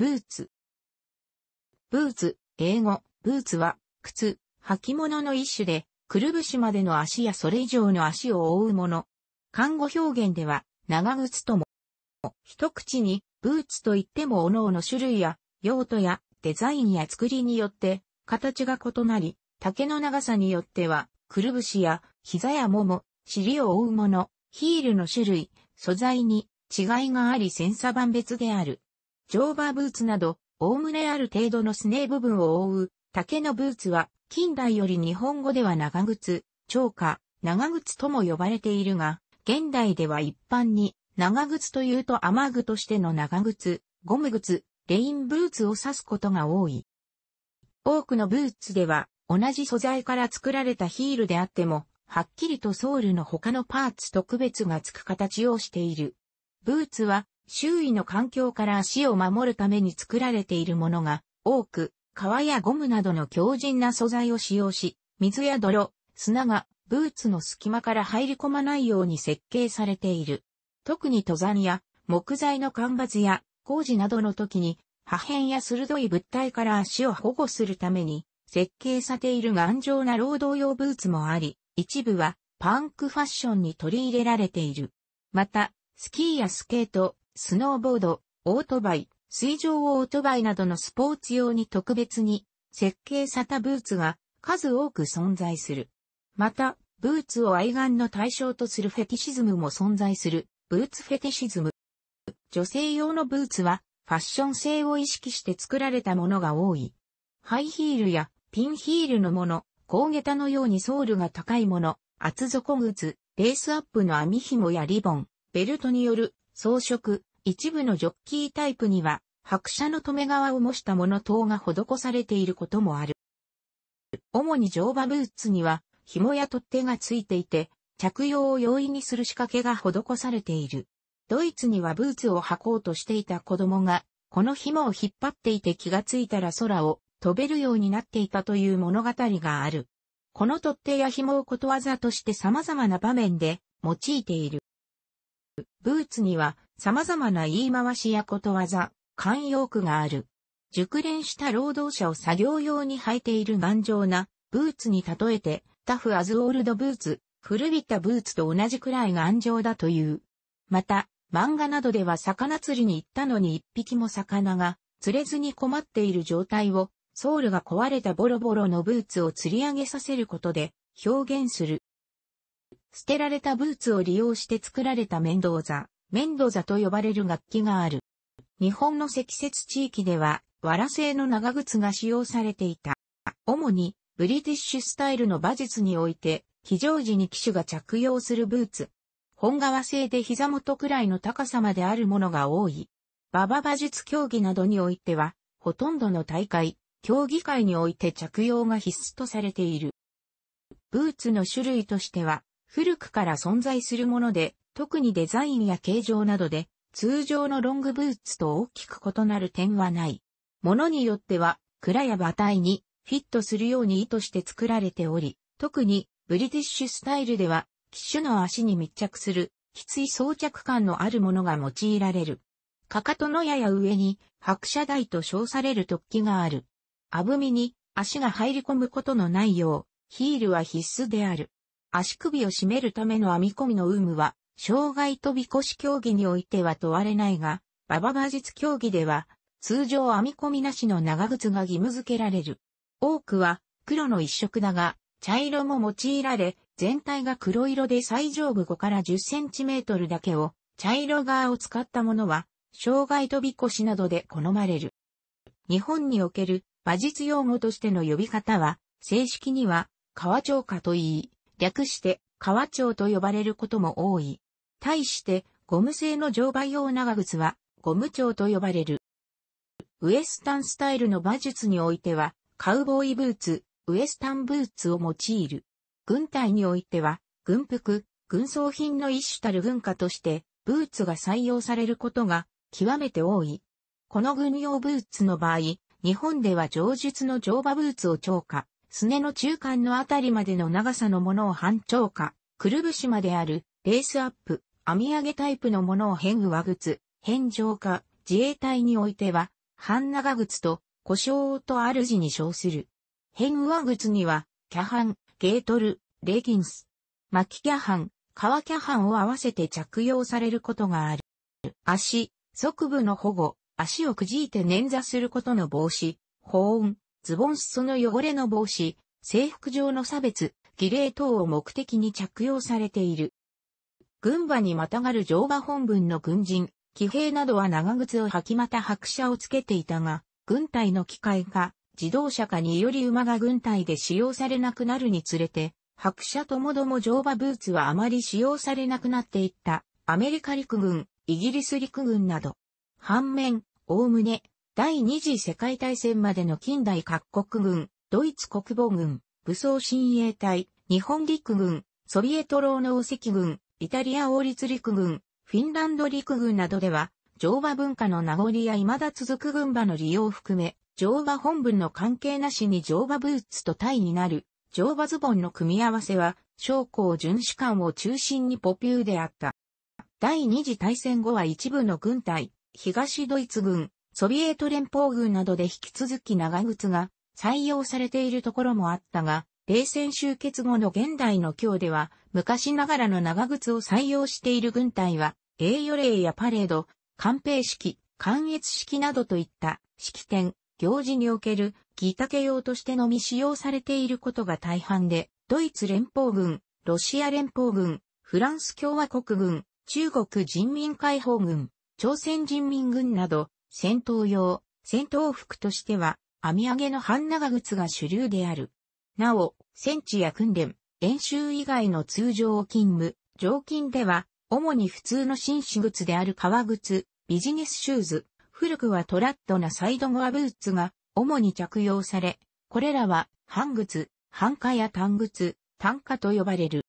ブーツ。ブーツ、英語、ブーツは、靴、履物の一種で、くるぶしまでの足やそれ以上の足を覆うもの。看護表現では、長靴とも。一口に、ブーツといっても各々の種類や、用途や、デザインや作りによって、形が異なり、丈の長さによっては、くるぶしや、膝やもも、尻を覆うもの、ヒールの種類、素材に違いがあり千差万別である。ジョーバーブーツなど、おおむねある程度のスネー部分を覆う、竹のブーツは、近代より日本語では長靴、長下、長靴とも呼ばれているが、現代では一般に、長靴というと雨具としての長靴、ゴム靴、レインブーツを指すことが多い。多くのブーツでは、同じ素材から作られたヒールであっても、はっきりとソールの他のパーツと区別がつく形をしている。ブーツは周囲の環境から足を守るために作られているものが多く、革やゴムなどの強靭な素材を使用し、水や泥、砂がブーツの隙間から入り込まないように設計されている。特に登山や木材の間伐や工事などの時に破片や鋭い物体から足を保護するために設計されている頑丈な労働用ブーツもあり、一部はパンクファッションに取り入れられている。また、スキーやスケート、スノーボード、オートバイ、水上オートバイなどのスポーツ用に特別に設計されたブーツが数多く存在する。また、ブーツを愛玩の対象とするフェティシズムも存在する、ブーツフェティシズム。女性用のブーツは、ファッション性を意識して作られたものが多い。ハイヒールやピンヒールのもの、高下駄のようにソールが高いもの、厚底靴、ベースアップの網紐やリボン、ベルトによる装飾、一部のジョッキータイプには、白車の留め側を模したもの等が施されていることもある。主に乗馬ブーツには、紐や取っ手がついていて、着用を容易にする仕掛けが施されている。ドイツにはブーツを履こうとしていた子供が、この紐を引っ張っていて気がついたら空を飛べるようになっていたという物語がある。この取っ手や紐をことわざとして様々な場面で用いている。ブーツには様々な言い回しやことわざ、慣用句がある。熟練した労働者を作業用に履いている頑丈なブーツに例えて、タフアズオールドブーツ、古びたブーツと同じくらい頑丈だという。また、漫画などでは魚釣りに行ったのに一匹も魚が釣れずに困っている状態を、ソールが壊れたボロボロのブーツを釣り上げさせることで表現する。捨てられたブーツを利用して作られた面倒座、メンドザと呼ばれる楽器がある。日本の積雪地域では、藁製の長靴が使用されていた。主に、ブリティッシュスタイルの馬術において、非常時に騎手が着用するブーツ。本革製で膝元くらいの高さまであるものが多い。馬場馬術競技などにおいては、ほとんどの大会、競技会において着用が必須とされている。ブーツの種類としては、古くから存在するもので、特にデザインや形状などで、通常のロングブーツと大きく異なる点はない。ものによっては、蔵や馬体にフィットするように意図して作られており、特にブリティッシュスタイルでは、機種の足に密着する、きつい装着感のあるものが用いられる。かかとのやや上に白車台と称される突起がある。あぶみに足が入り込むことのないよう、ヒールは必須である。足首を締めるための編み込みの有無は障害飛び越し競技においては問われないが、馬場馬術競技では、通常編み込みなしの長靴が義務付けられる。多くは黒の一色だが、茶色も用いられ、全体が黒色で最上部5から10センチメートルだけを、茶色側を使ったものは、障害飛び越しなどで好まれる。日本における馬術用語としての呼び方は、正式には、川町かと言い、略して川町と呼ばれることも多い。対して、ゴム製の乗馬用長靴は、ゴム長と呼ばれる。ウエスタンスタイルの馬術においては、カウボーイブーツ、ウエスタンブーツを用いる。軍隊においては、軍服、軍装品の一種たる文化として、ブーツが採用されることが極めて多い。この軍用ブーツの場合、日本では上述の乗馬ブーツを超過、すねの中間のあたりまでの長さのものを半超過、くるぶしまであるレースアップ、網上げタイプのものを変上靴、変上化、自衛隊においては、半長靴と、故障と主に称する。変上靴には、キャハン、ゲートル、レギンス、巻キャハン、革キャハンを合わせて着用されることがある。足、側部の保護、足をくじいて捻挫することの防止、保温、ズボン裾の汚れの防止、制服上の差別、儀礼等を目的に着用されている。軍馬にまたがる乗馬本軍の軍人、騎兵などは長靴を履きまた白車をつけていたが、軍隊の機械化、自動車化により馬が軍隊で使用されなくなるにつれて、白車ともども乗馬ブーツはあまり使用されなくなっていった、アメリカ陸軍、イギリス陸軍など。反面、おおむね、第二次世界大戦までの近代各国軍、ドイツ国防軍、武装親衛隊、日本陸軍、ソビエト労農赤軍、イタリア王立陸軍、フィンランド陸軍などでは、乗馬文化の名残や未だ続く群馬の利用を含め、乗馬本文の関係なしに乗馬ブーツとタイになる、乗馬ズボンの組み合わせは、将校巡視官を中心にポピューであった。第二次大戦後は一部の軍隊、東ドイツ軍、ソビエト連邦軍などで引き続き長靴が採用されているところもあったが、冷戦終結後の現代の今日では、昔ながらの長靴を採用している軍隊は、栄誉礼やパレード、官兵式、官越式などといった式典、行事におけるギタケ用としてのみ使用されていることが大半で、ドイツ連邦軍、ロシア連邦軍、フランス共和国軍、中国人民解放軍、朝鮮人民軍など、戦闘用、戦闘服としては、網上げの半長靴が主流である。なお、戦地や訓練、演習以外の通常勤務、常勤では、主に普通の紳士靴である革靴、ビジネスシューズ、古くはトラッドなサイドゴアブーツが、主に着用され、これらは、半靴、半化や単靴、単化と呼ばれる。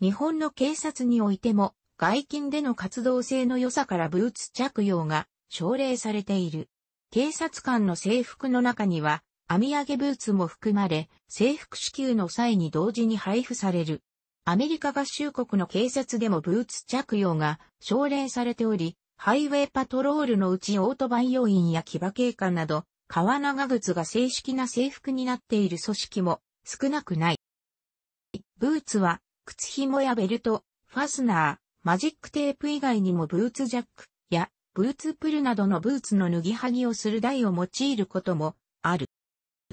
日本の警察においても、外勤での活動性の良さからブーツ着用が奨励されている。警察官の制服の中には、網上げブーツも含まれ、制服支給の際に同時に配布される。アメリカ合衆国の警察でもブーツ着用が奨励されており、ハイウェイパトロールのうちオートバイ要員や騎馬警官など、革長靴が正式な制服になっている組織も少なくない。ブーツは、靴紐やベルト、ファスナー、マジックテープ以外にもブーツジャックやブーツプルなどのブーツの脱ぎはぎをする台を用いることもある。